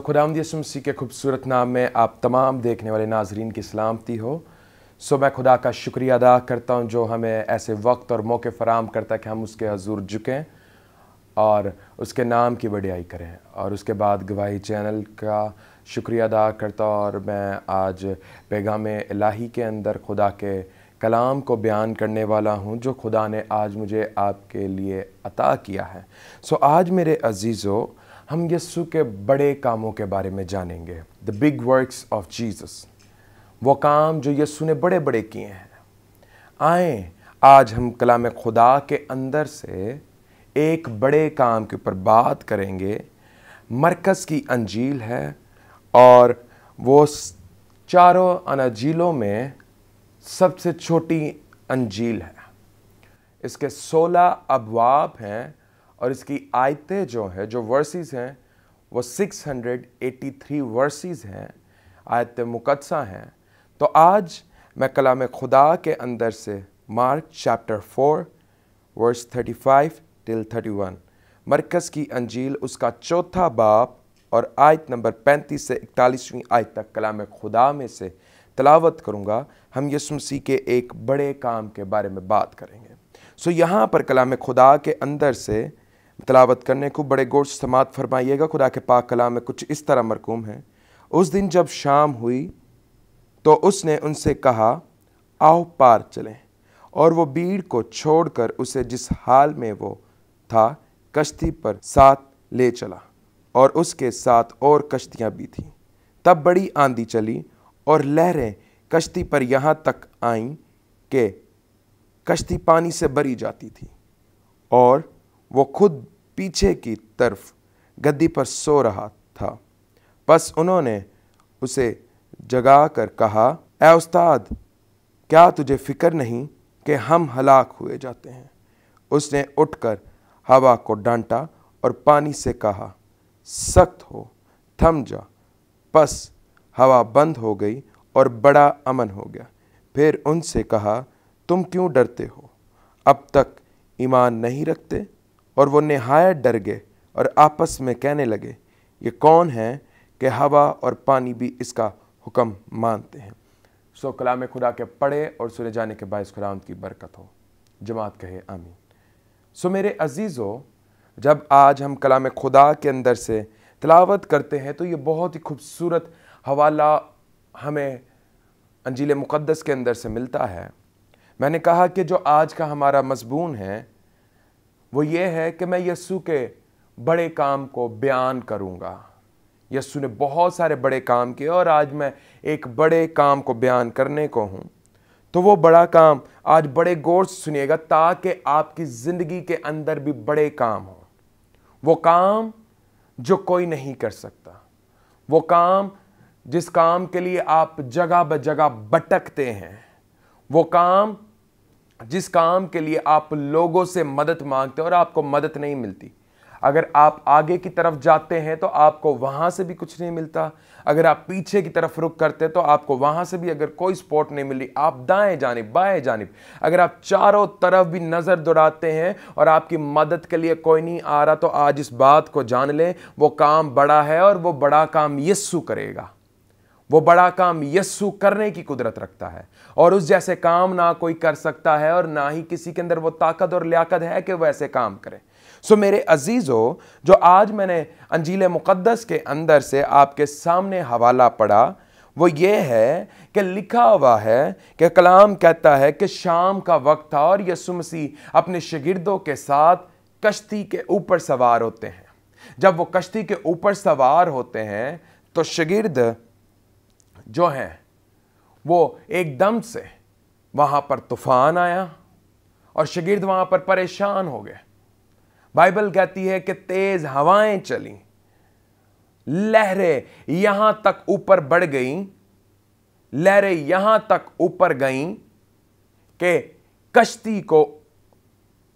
सो खुदा के खूबसूरत नाम में आप तमाम देखने वाले नाजरीन की सलामती हो सो मैं खुदा का शुक्रिया अदा करता हूँ जो हमें ऐसे वक्त और मौके फ़राम करता है कि हम उसके हजूर झुकें और उसके नाम की बड़ियाई करें और उसके बाद गवाही चैनल का शुक्रिया अदा करता हूँ और मैं आज पैगाम इलाही के अंदर खुदा के कलाम को बयान करने वाला हूँ जो खुदा ने आज मुझे आपके लिए अता किया है सो आज मेरे अजीज़ों हम यस्सु के बड़े कामों के बारे में जानेंगे the big works of Jesus वो काम जो यस्सु ने बड़े बड़े किए हैं आए आज हम कलाम खुदा के अंदर से एक बड़े काम के ऊपर बात करेंगे मरकज़ की अंजील है और वो चारों अनाजीलों में सबसे छोटी अंजील है इसके सोलह अबवाब हैं और इसकी आयतें जो है जो वर्सेस हैं वो 683 वर्सेस हैं आयत मुकदसा हैं तो आज मैं कलाम खुदा के अंदर से Mark chapter four verse 35 till 31 मरकज़ की अंजील उसका चौथा बाप और आयत नंबर 35 से इकतालीसवीं आयत तक कलाम खुदा में से तलावत करूँगा हम यसु मसीह के एक बड़े काम के बारे में बात करेंगे सो यहाँ पर कलाम खुदा के अंदर से तलावत करने को बड़े गौर से समात फरमाइएगा खुदा के पाक कलाम में कुछ इस तरह मरकूम है उस दिन जब शाम हुई तो उसने उनसे कहा आओ पार चलें और वो भीड़ को छोड़कर उसे जिस हाल में वो था कश्ती पर साथ ले चला और उसके साथ और कश्तियाँ भी थीं तब बड़ी आंधी चली और लहरें कश्ती पर यहाँ तक आईं कि कश्ती पानी से भरी जाती थी और वो खुद पीछे की तरफ गद्दी पर सो रहा था बस उन्होंने उसे जगा कर कहा ए उस्ताद क्या तुझे फिक्र नहीं कि हम हलाक हुए जाते हैं उसने उठकर हवा को डांटा और पानी से कहा सख्त हो थम जा बस हवा बंद हो गई और बड़ा अमन हो गया फिर उनसे कहा तुम क्यों डरते हो अब तक ईमान नहीं रखते और वो नहायत डर गए और आपस में कहने लगे ये कौन है कि हवा और पानी भी इसका हुक्म मानते हैं सो कलाम खुदा के पढ़े और सुने जाने के बायस खुदा की बरकत हो जमात कहे आमीन सो मेरे अजीज़ो जब आज हम कलाम खुदा के अंदर से तलावत करते हैं तो ये बहुत ही खूबसूरत हवाला हमें अंजील मुक़दस के अंदर से मिलता है मैंने कहा कि जो आज का हमारा मजमून है वो ये है कि मैं यस्सु के बड़े काम को बयान करूँगा यस्सु ने बहुत सारे बड़े काम किए और आज मैं एक बड़े काम को बयान करने को हूँ तो वो बड़ा काम आज बड़े गौर से सुनिएगा ताकि आपकी ज़िंदगी के अंदर भी बड़े काम हो वो काम जो कोई नहीं कर सकता वो काम जिस काम के लिए आप जगह ब जगह भटकते हैं वो काम जिस काम के लिए आप लोगों से मदद मांगते हो और आपको मदद नहीं मिलती अगर आप आगे की तरफ जाते हैं तो आपको वहाँ से भी कुछ नहीं मिलता अगर आप पीछे की तरफ रुक करते हैं तो आपको वहाँ से भी अगर कोई सपोर्ट नहीं मिल रही आप दाएं जानब बाएं जानब अगर आप चारों तरफ भी नज़र दौड़ाते हैं और आपकी मदद के लिए कोई नहीं आ रहा तो आज इस बात को जान लें वो काम बड़ा है और वो बड़ा काम यस्सु करेगा वो बड़ा काम यस्सु करने की कुदरत रखता है और उस जैसे काम ना कोई कर सकता है और ना ही किसी के अंदर वो ताकत और लियाकत है कि वो ऐसे काम करे सो मेरे अजीज़ो जो आज मैंने अंजील मुक़दस के अंदर से आपके सामने हवाला पढ़ा वो ये है कि लिखा हुआ है कि कलाम कहता है कि शाम का वक्त था और यसु मसीह अपने शगिर्दों के साथ कश्ती के ऊपर सवार होते हैं जब वो कश्ती के ऊपर सवार होते हैं तो शगिर्द जो हैं वो एकदम से वहाँ पर तूफान आया और शगिर्द वहाँ पर परेशान हो गए बाइबल कहती है कि तेज़ हवाएं चली लहरें यहां तक ऊपर बढ़ गई लहरें यहां तक ऊपर गई कि कश्ती को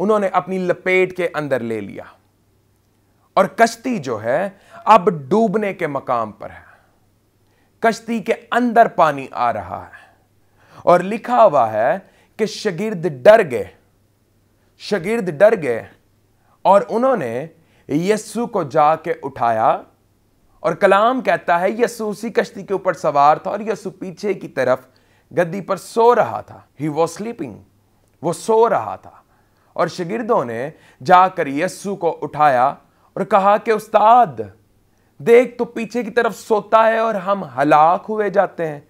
उन्होंने अपनी लपेट के अंदर ले लिया और कश्ती जो है अब डूबने के मकाम पर है कश्ती के अंदर पानी आ रहा है और लिखा हुआ है कि शगिर्द डर गए शगिर्द डर गए और उन्होंने यस्सु को जाके उठाया और कलाम कहता है यस्सु उसी कश्ती के ऊपर सवार था और यस्सु पीछे की तरफ गद्दी पर सो रहा था ही वॉज स्लीपिंग वो सो रहा था और शगिर्दों ने जाकर यस्सु को उठाया और कहा कि उस्ताद देख तो पीछे की तरफ सोता है और हम हलाक हुए जाते हैं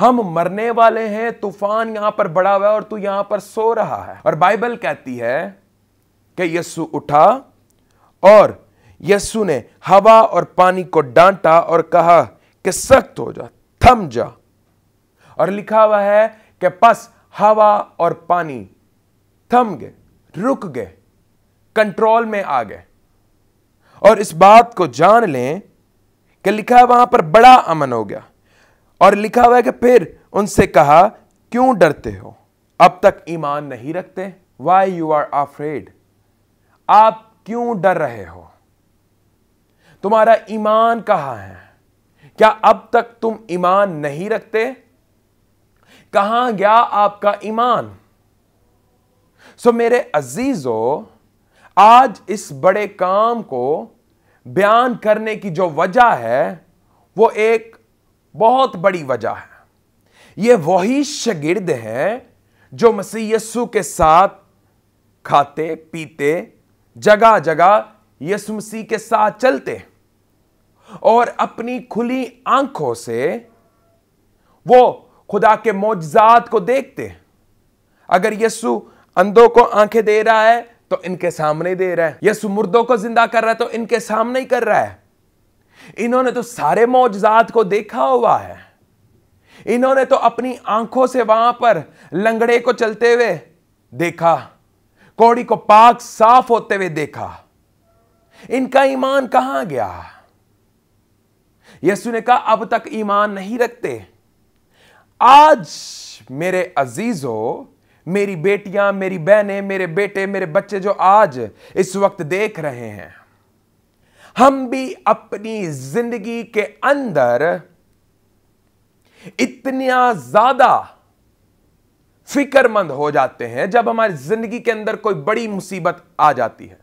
हम मरने वाले हैं तूफान यहां पर बड़ा हुआ है और तू यहां पर सो रहा है और बाइबल कहती है कि यस्सु उठा और यस्सु ने हवा और पानी को डांटा और कहा कि सख्त हो जा थम जा और लिखा हुआ है कि बस हवा और पानी थम गए रुक गए कंट्रोल में आ गए और इस बात को जान लें कि लिखा वहां पर बड़ा अमन हो गया और लिखा हुआ है कि फिर उनसे कहा क्यों डरते हो अब तक ईमान नहीं रखते वाई यू आर अफ्रेड आप क्यों डर रहे हो तुम्हारा ईमान कहां है क्या अब तक तुम ईमान नहीं रखते कहां गया आपका ईमान सो मेरे अजीजों आज इस बड़े काम को बयान करने की जो वजह है वो एक बहुत बड़ी वजह है ये वही शगिर्द हैं जो मसीह यस्सु के साथ खाते पीते जगह जगह यसु मसीह के साथ चलते और अपनी खुली आंखों से वो खुदा के मोजात को देखते अगर यसु अंधों को आंखें दे रहा है तो इनके सामने ही दे रहा है यसु मुर्दों को जिंदा कर रहा है तो इनके सामने ही कर रहा है इन्होंने तो सारे मौजात को देखा हुआ है इन्होंने तो अपनी आंखों से वहां पर लंगड़े को चलते हुए देखा कोड़ी को पाक साफ होते हुए देखा इनका ईमान कहां गया यसु ने कहा अब तक ईमान नहीं रखते आज मेरे अजीजों मेरी बेटियां मेरी बहनें मेरे बेटे मेरे बच्चे जो आज इस वक्त देख रहे हैं हम भी अपनी जिंदगी के अंदर इतना ज्यादा फिक्रमंद हो जाते हैं जब हमारी जिंदगी के अंदर कोई बड़ी मुसीबत आ जाती है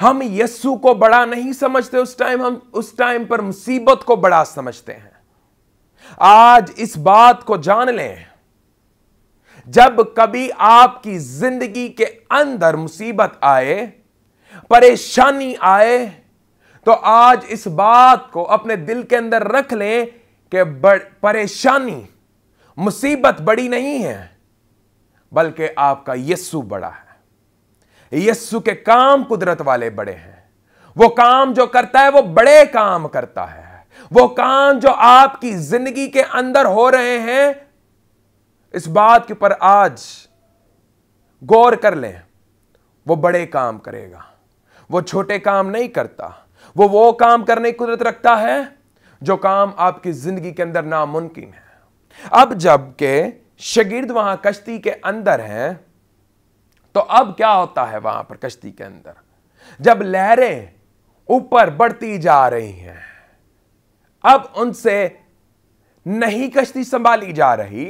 हम यस्सु को बड़ा नहीं समझते उस टाइम हम उस टाइम पर मुसीबत को बड़ा समझते हैं आज इस बात को जान लें जब कभी आपकी जिंदगी के अंदर मुसीबत आए परेशानी आए तो आज इस बात को अपने दिल के अंदर रख लें कि परेशानी मुसीबत बड़ी नहीं है बल्कि आपका यस्सु बड़ा है यस्सु के काम कुदरत वाले बड़े हैं वो काम जो करता है वो बड़े काम करता है वो काम जो आपकी जिंदगी के अंदर हो रहे हैं इस बात के ऊपर आज गौर कर लें वो बड़े काम करेगा वो छोटे काम नहीं करता वो वो काम करने की कुदरत रखता है जो काम आपकी जिंदगी के अंदर नामुमकिन है अब जब के शगिर्द वहां कश्ती के अंदर हैं तो अब क्या होता है वहां पर कश्ती के अंदर जब लहरें ऊपर बढ़ती जा रही हैं अब उनसे नहीं कश्ती संभाली जा रही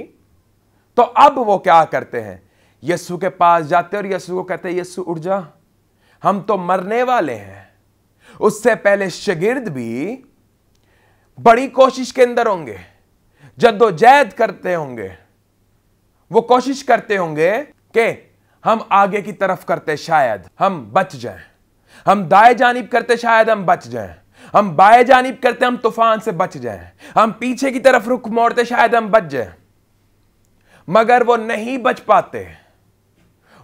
तो अब वो क्या करते हैं यस्सु के पास जाते और यस्सु को कहते हैं यस्सु उठ जा हम तो मरने वाले हैं उससे पहले शगिर्द भी बड़ी कोशिश के अंदर होंगे जद्दोजहद करते होंगे वो कोशिश करते होंगे कि हम आगे की तरफ करते शायद हम बच जाएं हम दाएं जानब करते शायद हम बच जाएं हम बाएं जानब करते हम तूफान से बच जाएं हम पीछे की तरफ रुख मोड़ते शायद हम बच जाएं मगर वो नहीं बच पाते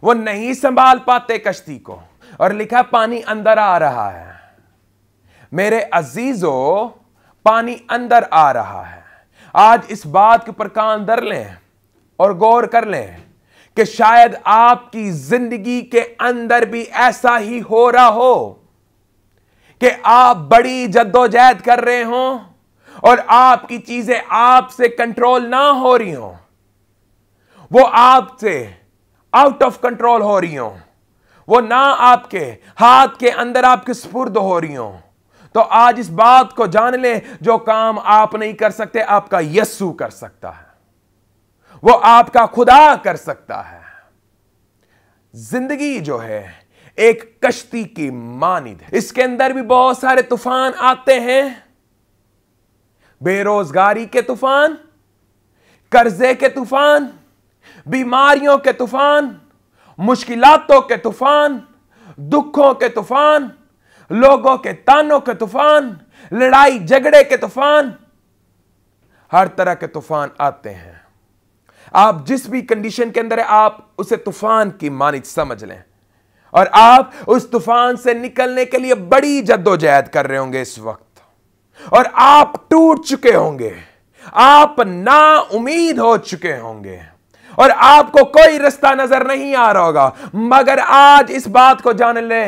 वो नहीं संभाल पाते कश्ती को और लिखा पानी अंदर आ रहा है मेरे अजीजो पानी अंदर आ रहा है आज इस बात के ऊपर कान धर लें और गौर कर लें कि शायद आपकी जिंदगी के अंदर भी ऐसा ही हो रहा हो कि आप बड़ी जद्दोजहद कर रहे हो और आपकी चीजें आपसे कंट्रोल ना हो रही हों वो आपसे आउट ऑफ कंट्रोल हो रही हो वो ना आपके हाथ के अंदर आपके स्पुर्द हो रही हो तो आज इस बात को जान ले जो काम आप नहीं कर सकते आपका यस्सु कर सकता है वो आपका खुदा कर सकता है जिंदगी जो है एक कश्ती की मानिद इसके अंदर भी बहुत सारे तूफान आते हैं बेरोजगारी के तूफान कर्जे के तूफान बीमारियों के तूफान मुश्किलातों के तूफान दुखों के तूफान लोगों के तानों के तूफान लड़ाई झगड़े के तूफान हर तरह के तूफान आते हैं आप जिस भी कंडीशन के अंदर है आप उसे तूफान की मानित समझ लें और आप उस तूफान से निकलने के लिए बड़ी जद्दोजहद कर रहे होंगे इस वक्त और आप टूट चुके होंगे आप ना उम्मीद हो चुके होंगे और आपको कोई रास्ता नजर नहीं आ रहा होगा मगर आज इस बात को जान ले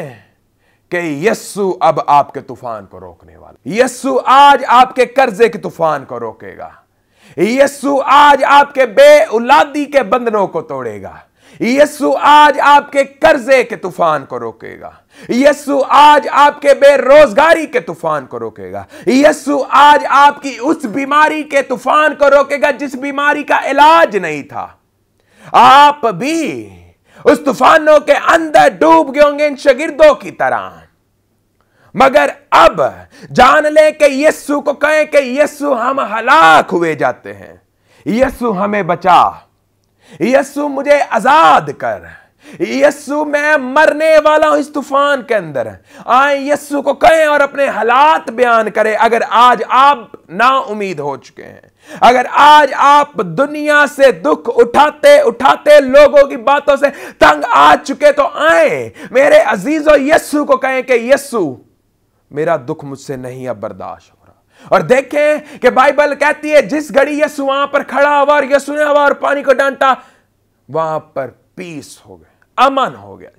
कि यस्सु अब आपके तूफान को रोकने वाला यस्सु आज आपके कर्जे के तूफान को रोकेगा यस्सु आज आपके बेउलादी के बंधनों को तोड़ेगा यस्सु आज आपके कर्जे के तूफान को रोकेगा यस्सु आज आपके बेरोजगारी के तूफान को रोकेगा यस्सु आज आपकी उस बीमारी के तूफान को रोकेगा जिस बीमारी का इलाज नहीं था आप भी उस तूफानों के अंदर डूब गए होंगे इन शगिर्दों की तरह मगर अब जान ले कि यस्सु को कहें कि यस्सु हम हलाक हुए जाते हैं यस्सु हमें बचा यस्सु मुझे आजाद कर यस्सु मैं मरने वाला हूं इस तूफान के अंदर आए यस्सु को कहें और अपने हालात बयान करें अगर आज आप ना उम्मीद हो चुके हैं अगर आज आप दुनिया से दुख उठाते उठाते लोगों की बातों से तंग आ चुके तो आए मेरे अजीजों यस्सु को कहें कि यस्सु मेरा दुख मुझसे नहीं अब बर्दाश्त हो रहा और देखें कि बाइबल कहती है जिस घड़ी यसु वहां पर खड़ा हुआ और यसु ने हुआ और पानी को डांटा वहां पर पीस हो गया अमन हो गया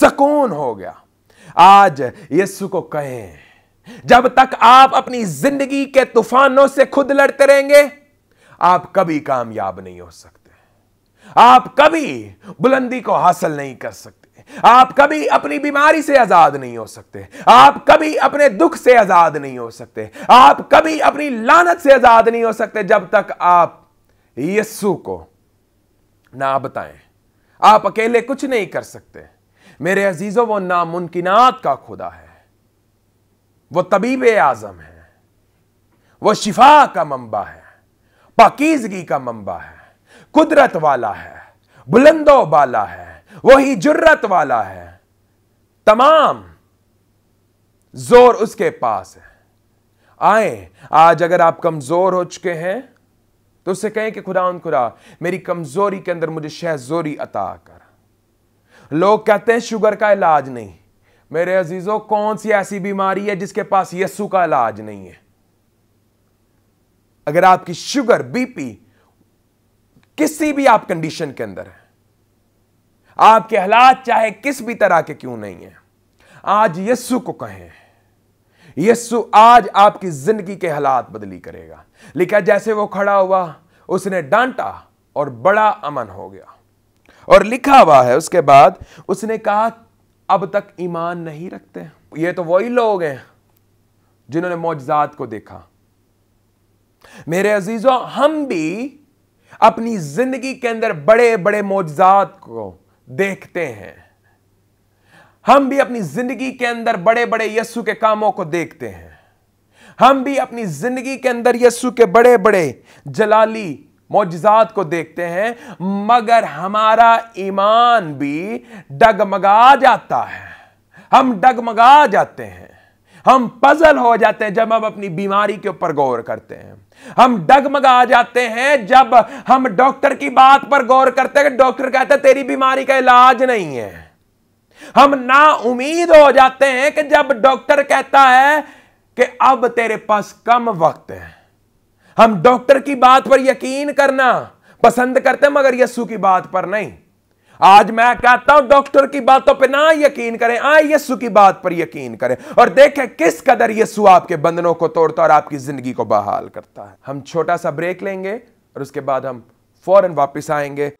सकून हो गया आज यीशु को कहें जब तक आप अपनी जिंदगी के तूफानों से खुद लड़ते रहेंगे आप कभी कामयाब नहीं हो सकते आप कभी बुलंदी को हासिल नहीं कर सकते आप कभी अपनी बीमारी से आजाद नहीं हो सकते आप कभी अपने दुख से आजाद नहीं हो सकते आप कभी अपनी लानत से आजाद नहीं हो सकते जब तक आप यस्सु को ना बताएं आप अकेले कुछ नहीं कर सकते मेरे अजीजों वो नामुमकिनात का खुदा है वो तबीब आजम है वो शिफा का मंबा है पाकिजगी का मंबा है कुदरत वाला है बुलंदो बाला है वही जुर्रत वाला है तमाम जोर उसके पास है आए आज अगर आप कमजोर हो चुके हैं तो उससे कहें कि खुदा खुदा मेरी कमज़ोरी के अंदर मुझे शहजोरी अता कर लोग कहते हैं शुगर का इलाज नहीं मेरे अजीज़ों कौन सी ऐसी बीमारी है जिसके पास यस्सु का इलाज नहीं है अगर आपकी शुगर बीपी किसी भी आप कंडीशन के अंदर है आपके हालात चाहे किस भी तरह के क्यों नहीं है आज यस्सू को कहें यस्सु आज आपकी जिंदगी के हालात बदली करेगा लिखा जैसे वो खड़ा हुआ उसने डांटा और बड़ा अमन हो गया और लिखा हुआ है उसके बाद उसने कहा अब तक ईमान नहीं रखते ये तो वही लोग हैं जिन्होंने मोजात को देखा मेरे अजीजों हम भी अपनी जिंदगी के अंदर बड़े बड़े मोजात को देखते हैं हम भी अपनी जिंदगी के अंदर बड़े बड़े यस्सु के कामों को देखते हैं हम भी अपनी जिंदगी के अंदर यस्सु के बड़े बड़े जलाली मोजात को देखते हैं मगर हमारा ईमान भी डगमगा जाता है हम डगमगा जाते हैं हम पजल हो जाते हैं जब हम अपनी बीमारी के ऊपर गौर करते हैं हम डगमगा जाते हैं जब हम डॉक्टर की बात पर गौर करते हैं डॉक्टर कहते हैं तेरी बीमारी का इलाज नहीं है हम ना उम्मीद हो जाते हैं कि जब डॉक्टर कहता है कि अब तेरे पास कम वक्त है हम डॉक्टर की बात पर यकीन करना पसंद करते मगर यस्सु की बात पर नहीं आज मैं कहता हूं डॉक्टर की बातों पे ना यकीन करें आए यस्सु की बात पर यकीन करें और देखें किस कदर यस्सू आपके बंधनों को तोड़ता और आपकी जिंदगी को बहाल करता है हम छोटा सा ब्रेक लेंगे और उसके बाद हम फौरन वापस आएंगे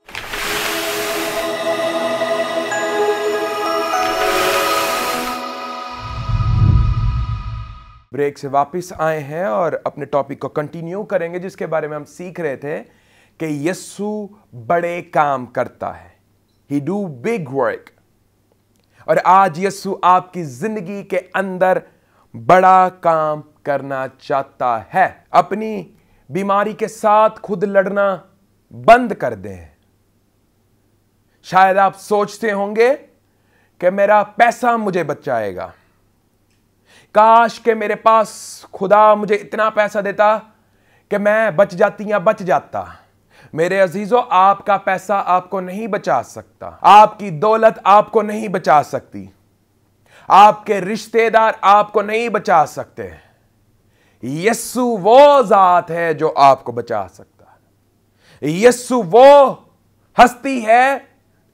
ब्रेक से वापस आए हैं और अपने टॉपिक को कंटिन्यू करेंगे जिसके बारे में हम सीख रहे थे कि यस्सु बड़े काम करता है ही डू बिग वर्क और आज यस्सु आपकी जिंदगी के अंदर बड़ा काम करना चाहता है अपनी बीमारी के साथ खुद लड़ना बंद कर दें शायद आप सोचते होंगे कि मेरा पैसा मुझे बचाएगा काश के मेरे पास खुदा मुझे इतना पैसा देता कि मैं बच जाती या बच जाता मेरे अजीजों आपका पैसा आपको नहीं बचा सकता आपकी दौलत आपको नहीं बचा सकती आपके रिश्तेदार आपको नहीं बचा सकते यस्सु वो जात है जो आपको बचा सकता है यस्सु वो हस्ती है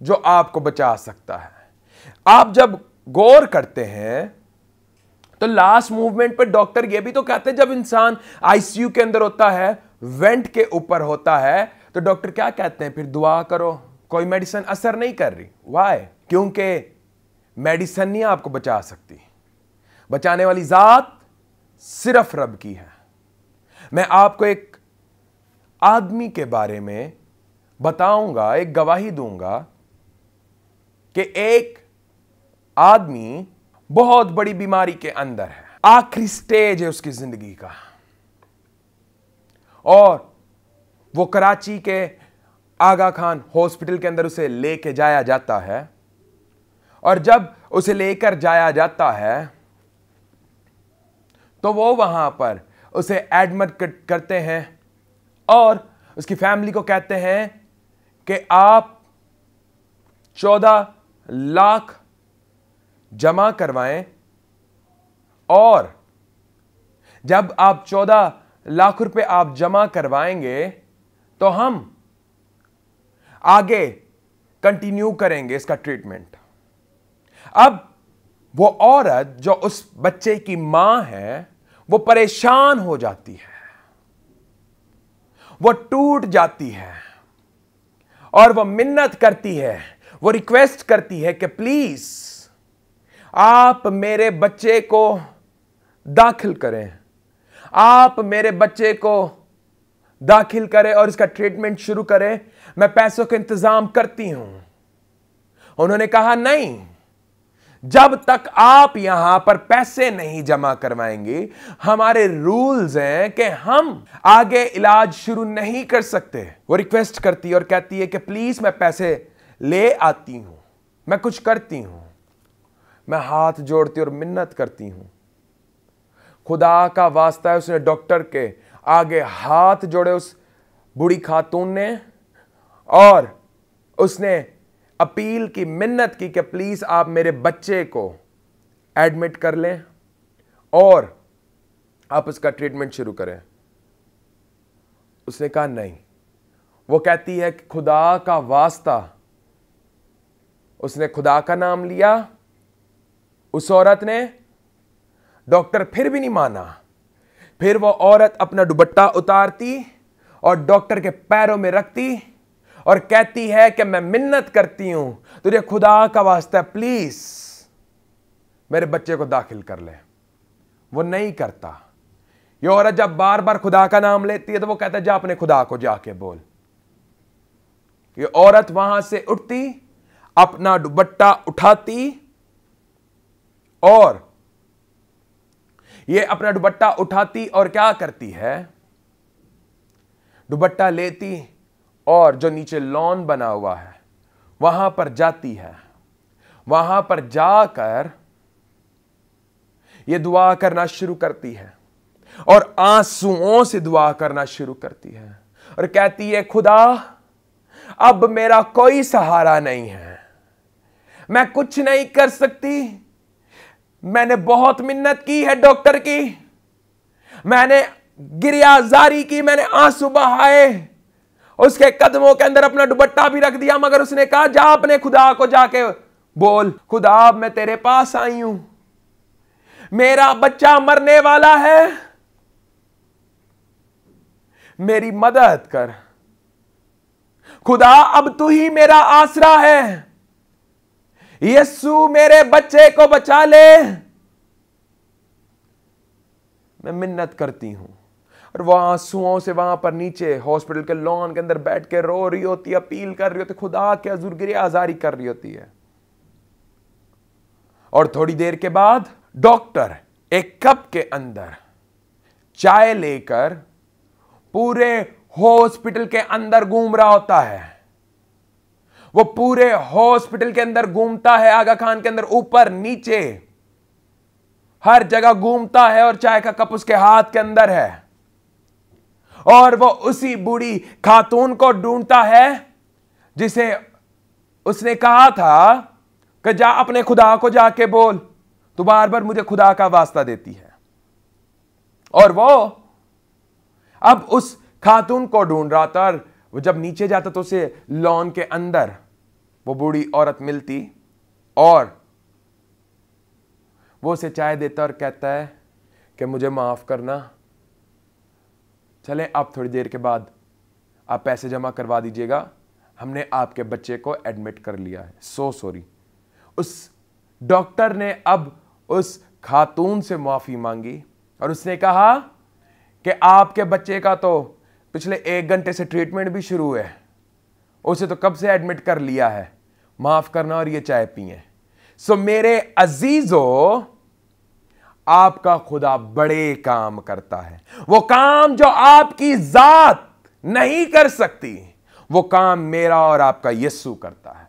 जो आपको बचा सकता है आप जब गौर करते हैं तो लास्ट मूवमेंट पर डॉक्टर ये भी तो कहते हैं जब इंसान आईसीयू के अंदर होता है वेंट के ऊपर होता है तो डॉक्टर क्या कहते हैं फिर दुआ करो कोई मेडिसिन असर नहीं कर रही वाई क्योंकि मेडिसिन नहीं आपको बचा सकती बचाने वाली ज़ात सिर्फ रब की है मैं आपको एक आदमी के बारे में बताऊंगा एक गवाही दूंगा कि एक आदमी बहुत बड़ी बीमारी के अंदर है आखिरी स्टेज है उसकी जिंदगी का और वो कराची के आगा खान हॉस्पिटल के अंदर उसे लेके जाया जाता है और जब उसे लेकर जाया जाता है तो वो वहां पर उसे एडमिट करते हैं और उसकी फैमिली को कहते हैं कि आप चौदह लाख जमा करवाएं और जब आप चौदह लाख रुपए आप जमा करवाएंगे तो हम आगे कंटिन्यू करेंगे इसका ट्रीटमेंट अब वो औरत जो उस बच्चे की मां है वो परेशान हो जाती है वो टूट जाती है और वो मिन्नत करती है वो रिक्वेस्ट करती है कि प्लीज़ आप मेरे बच्चे को दाखिल करें आप मेरे बच्चे को दाखिल करें और इसका ट्रीटमेंट शुरू करें मैं पैसों का इंतजाम करती हूं उन्होंने कहा नहीं जब तक आप यहां पर पैसे नहीं जमा करवाएंगे हमारे रूल्स हैं कि हम आगे इलाज शुरू नहीं कर सकते वो रिक्वेस्ट करती है और कहती है कि प्लीज मैं पैसे ले आती हूं मैं कुछ करती हूं मैं हाथ जोड़ती और मिन्नत करती हूँ खुदा का वास्ता है उसने डॉक्टर के आगे हाथ जोड़े उस बूढ़ी खातून ने और उसने अपील की मिन्नत की कि प्लीज़ आप मेरे बच्चे को एडमिट कर लें और आप उसका ट्रीटमेंट शुरू करें उसने कहा नहीं वो कहती है कि खुदा का वास्ता उसने खुदा का नाम लिया उस औरत ने डॉक्टर फिर भी नहीं माना फिर वो औरत अपना दुबट्टा उतारती और डॉक्टर के पैरों में रखती और कहती है कि मैं मिन्नत करती हूं तुझे खुदा का वास्ता प्लीज मेरे बच्चे को दाखिल कर ले वो नहीं करता ये औरत जब बार बार खुदा का नाम लेती है तो वो कहता है जा अपने खुदा को जाके बोल ये औरत वहां से उठती अपना दुबट्टा उठाती और ये अपना दुबट्टा उठाती और क्या करती है दुबट्टा लेती और जो नीचे लॉन बना हुआ है वहां पर जाती है वहां पर जाकर ये दुआ करना शुरू करती है और आंसुओं से दुआ करना शुरू करती है और कहती है खुदा अब मेरा कोई सहारा नहीं है मैं कुछ नहीं कर सकती मैंने बहुत मिन्नत की है डॉक्टर की मैंने गिरियाजारी की मैंने आंसू बहाए उसके कदमों के अंदर अपना दुबट्टा भी रख दिया मगर उसने कहा जा अपने खुदा को जाके बोल खुदा अब मैं तेरे पास आई हूं मेरा बच्चा मरने वाला है मेरी मदद कर खुदा अब तू ही मेरा आसरा है यस्सु मेरे बच्चे को बचा ले मैं मिन्नत करती हूं और वह आंसुओं से वहां पर नीचे हॉस्पिटल के लॉन के अंदर बैठ के रो रही होती है अपील कर रही होती है खुदा के हजूर आजारी कर रही होती है और थोड़ी देर के बाद डॉक्टर एक कप के अंदर चाय लेकर पूरे हॉस्पिटल के अंदर घूम रहा होता है वो पूरे हॉस्पिटल के अंदर घूमता है आगा खान के अंदर ऊपर नीचे हर जगह घूमता है और चाय का कप उसके हाथ के अंदर है और वो उसी बूढ़ी खातून को ढूंढता है जिसे उसने कहा था कि जा अपने खुदा को जाके बोल तो बार बार मुझे खुदा का वास्ता देती है और वो अब उस खातून को ढूंढ रहा था और वो जब नीचे जाता तो उसे लॉन के अंदर वो बूढ़ी औरत मिलती और वो उसे चाय देता और कहता है कि मुझे माफ़ करना चलें आप थोड़ी देर के बाद आप पैसे जमा करवा दीजिएगा हमने आपके बच्चे को एडमिट कर लिया है सो सॉरी उस डॉक्टर ने अब उस खातून से माफ़ी मांगी और उसने कहा कि आपके बच्चे का तो पिछले एक घंटे से ट्रीटमेंट भी शुरू है उसे तो कब से एडमिट कर लिया है माफ करना और ये चाय पिए सो मेरे अजीजो आपका खुदा बड़े काम करता है वो काम जो आपकी जात नहीं कर सकती वो काम मेरा और आपका यस्सु करता है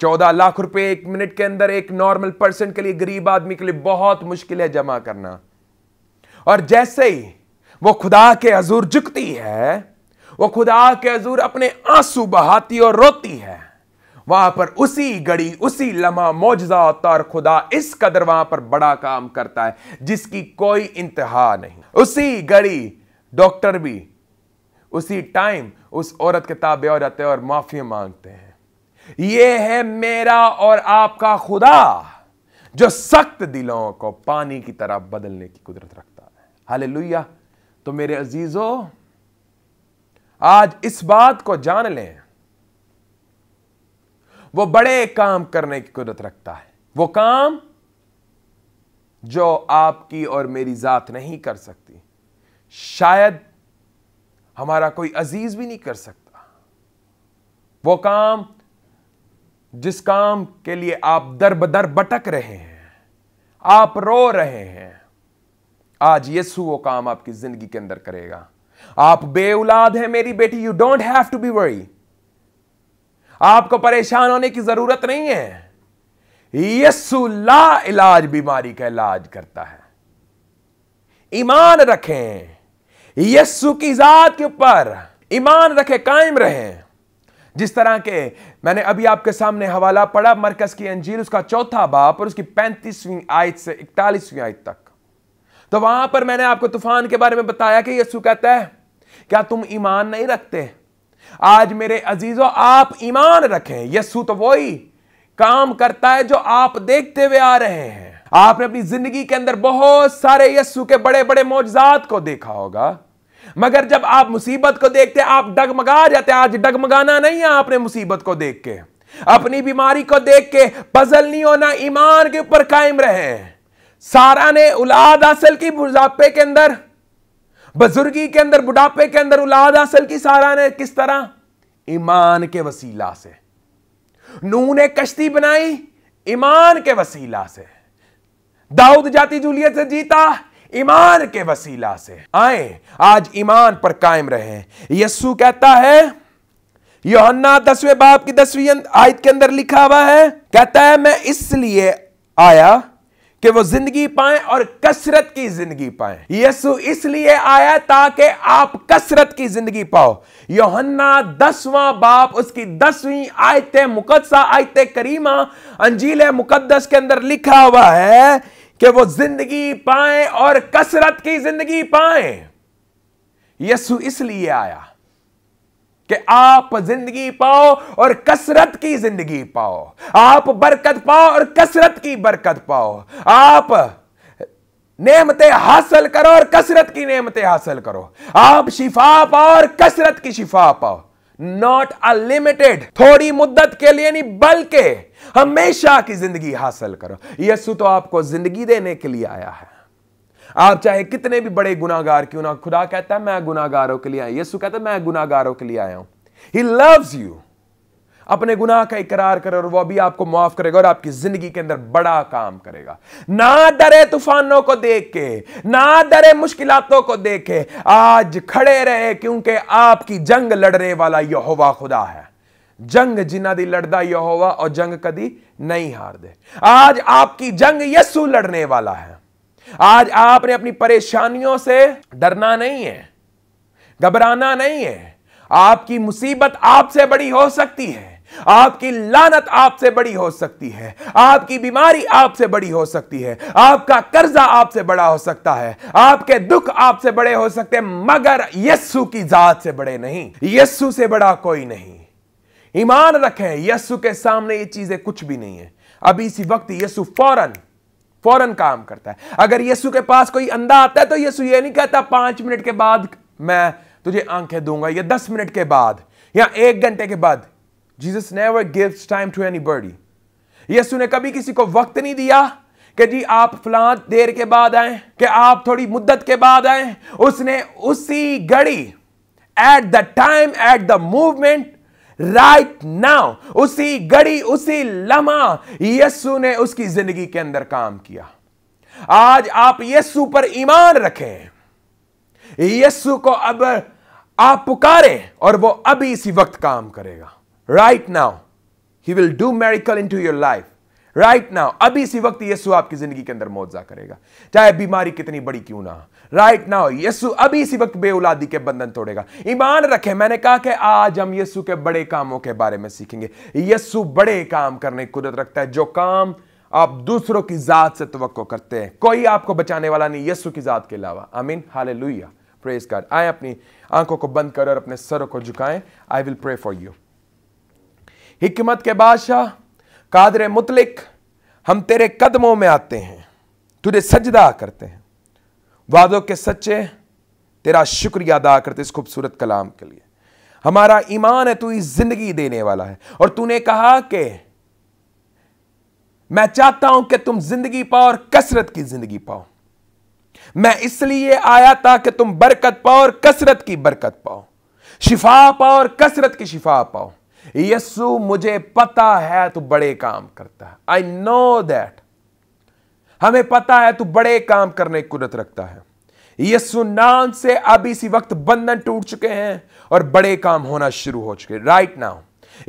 चौदह लाख रुपए एक मिनट के अंदर एक नॉर्मल पर्सन के लिए गरीब आदमी के लिए बहुत मुश्किल है जमा करना और जैसे ही वो खुदा के हजूर झुकती है वो खुदा के हजूर अपने आंसू बहाती और रोती है वहां पर उसी घड़ी उसी लम्हा मौजा होता और खुदा इस कदर वहां पर बड़ा काम करता है जिसकी कोई इंतहा नहीं उसी घड़ी डॉक्टर भी उसी टाइम उस औरत के ताबे हो जाते हैं और माफी मांगते हैं यह है मेरा और आपका खुदा जो सख्त दिलों को पानी की तरह बदलने की कुदरत रखता है हाल तो मेरे अजीजों आज इस बात को जान लें वो बड़े काम करने की कुदरत रखता है वो काम जो आपकी और मेरी जात नहीं कर सकती शायद हमारा कोई अजीज भी नहीं कर सकता वो काम जिस काम के लिए आप दर बदर बटक रहे हैं आप रो रहे हैं आज यीशु वो काम आपकी जिंदगी के अंदर करेगा आप बेउलाद है मेरी बेटी you don't have to be worry आपको परेशान होने की जरूरत नहीं है यसुल्ला इलाज बीमारी का इलाज करता है ईमान रखें यस्सु की जात के ऊपर ईमान रखें कायम रहें जिस तरह के मैंने अभी आपके सामने हवाला पढ़ा मरकज की अंजीर उसका चौथा बाप और उसकी पैंतीसवीं आयत से इकतालीसवीं आयत तक तो वहां पर मैंने आपको तूफान के बारे में बताया कि यस्सु कहता है क्या तुम ईमान नहीं रखते आज मेरे अजीजों आप ईमान रखें यस्सु तो वही काम करता है जो आप देखते हुए आ रहे हैं आपने अपनी जिंदगी के अंदर बहुत सारे यस्सु के बड़े बड़े मोजात को देखा होगा मगर जब आप मुसीबत को देखते आप डगमगा जाते आज डगमगाना नहीं है आपने मुसीबत को देख के अपनी बीमारी को देख के पजल नहीं होना ईमान के ऊपर कायम रहे सारा ने औलाद हासिल की बुढ़ापे के अंदर बुजुर्गी के अंदर बुढ़ापे के अंदर उलाद हासिल की सारा ने किस तरह ईमान के वसीला से नू ने कश्ती बनाई ईमान के वसीला से दाऊद जाति जूलियत से जीता ईमान के वसीला से आए आज ईमान पर कायम रहे यस्सु कहता है योहन्ना दसवें बाप की दसवीं आयत के अंदर लिखा हुआ है कहता है मैं इसलिए आया कि वो जिंदगी पाए और कसरत की जिंदगी पाए यसु इसलिए आया ताकि आप कसरत की जिंदगी पाओ योहन्ना दसवां बाप उसकी दसवीं आयते मुकदसा आयते करीमा अंजील मुकदस के अंदर लिखा हुआ है कि वो जिंदगी पाए और कसरत की जिंदगी पाए यसु इसलिए आया कि आप जिंदगी पाओ और कसरत की जिंदगी पाओ आप बरकत पाओ और कसरत की बरकत पाओ आप नेमते हासिल करो और कसरत की नेमते हासिल करो आप शिफा पाओ और कसरत की शिफा पाओ नॉट अनलिमिटेड थोड़ी मुद्दत के लिए नहीं बल्कि हमेशा की जिंदगी हासिल करो यसु तो आपको जिंदगी देने के लिए आया है आप चाहे कितने भी बड़े गुनागार क्यों ना खुदा कहता है मैं गुनागारों के लिए आया यीशु कहता है मैं गुनागारों के लिए आया हूं ही लव्स यू अपने गुनाह का इकरार करे और वो भी आपको माफ करेगा और आपकी जिंदगी के अंदर बड़ा काम करेगा ना डरे तूफानों को देख के ना डरे मुश्किलातों को देख के आज खड़े रहे क्योंकि आपकी जंग लड़ने वाला यहोवा खुदा है जंग जिना दी लड़दा यहोवा और जंग कदी नहीं हार दे आज आपकी जंग यसु लड़ने वाला है आज आपने अपनी परेशानियों से डरना नहीं है घबराना नहीं है आपकी मुसीबत आपसे बड़ी हो सकती है आपकी लानत आपसे बड़ी हो सकती है आपकी बीमारी आपसे बड़ी हो सकती है आपका कर्जा आपसे बड़ा हो सकता है आपके दुख आपसे बड़े हो सकते हैं मगर यस्सु की जात से बड़े नहीं यस्सु से बड़ा कोई नहीं ईमान रखें यस्सु के सामने ये चीजें कुछ भी नहीं है अभी इसी वक्त यस्सु फौरन फौरन काम करता है अगर यीशु के पास कोई अंधा आता है तो यीशु ये नहीं कहता पांच मिनट के बाद मैं तुझे आंखें दूंगा या दस मिनट के बाद या एक घंटे के बाद Jesus never gives time to any birdie Yeshu ने कभी किसी को वक्त नहीं दिया कि जी आप फलां देर के बाद आए कि आप थोड़ी मुद्दत के बाद आए उसने उसी घड़ी at the time at the movement right now उसी घड़ी उसी लम्हा यस्सु ने उसकी जिंदगी के अंदर काम किया आज आप यस्सु पर ईमान रखें यस्सु को अब आप पुकारें और वो अभी इसी वक्त काम करेगा right now he will do miracle into your life right now अभी इसी वक्त यस्सु आपकी जिंदगी के अंदर मुआवजा करेगा चाहे बीमारी कितनी बड़ी क्यों ना राइट नाउ यीशु अभी इसी वक्त बेउलादी के बंधन तोड़ेगा ईमान रखे मैंने कहा कि आज हम यीशु के बड़े कामों के बारे में सीखेंगे यीशु बड़े काम करने की कुदरत रखता है जो काम आप दूसरों की जात से तो करते हैं कोई आपको बचाने वाला नहीं यीशु की जात के अलावा आमीन हाल लुइया प्रेज कर आए अपनी आंखों को बंद कर और अपने सरों को झुकाएं I will pray for you हिकमत के बादशाह कादर मुतलिक हम तेरे कदमों में आते हैं तुझे सजदा करते हैं वादों के सच्चे तेरा शुक्रिया अदा करते इस खूबसूरत कलाम के लिए हमारा ईमान है तू इस जिंदगी देने वाला है और तूने कहा कि मैं चाहता हूं कि तुम जिंदगी पाओ और कसरत की जिंदगी पाओ मैं इसलिए आया था कि तुम बरकत पाओ और कसरत की बरकत पाओ शिफा पाओ और कसरत की शिफा पाओ यस्सु मुझे पता है तू बड़े काम करता है आई नो दैट हमें पता है तू बड़े काम करने की कुदरत रखता है यीशु नाम से अब इसी वक्त बंधन टूट चुके हैं और बड़े काम होना शुरू हो चुके राइट नाउ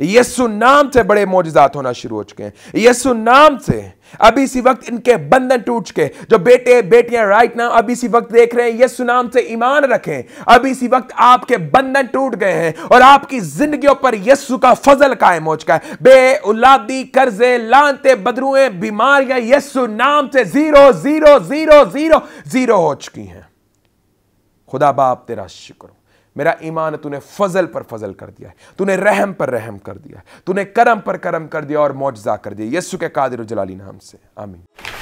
यसु नाम से बड़े मोजात होना शुरू हो चुके हैं यसु नाम से अभी इसी वक्त इनके बंधन टूट चुके जो बेटे बेटियां राइट नाम अभी इसी वक्त देख रहे हैं यसु नाम से ईमान रखें अभी इसी वक्त आपके बंधन टूट गए हैं और आपकी जिंदगी पर यसु का फजल कायम हो चुका है बे उलादी कर्जे लानते बदरुए बीमारियां यसु नाम से zero zero zero zero zero हो चुकी हैं खुदा बाप तेरा शुक्र मेरा ईमान तूने फजल पर फजल कर दिया है तूने रहम पर रहम कर दिया है तूने करम पर करम कर दिया और मौजा कर दिया यस्सु के कादिर जलाली नाम से आमीन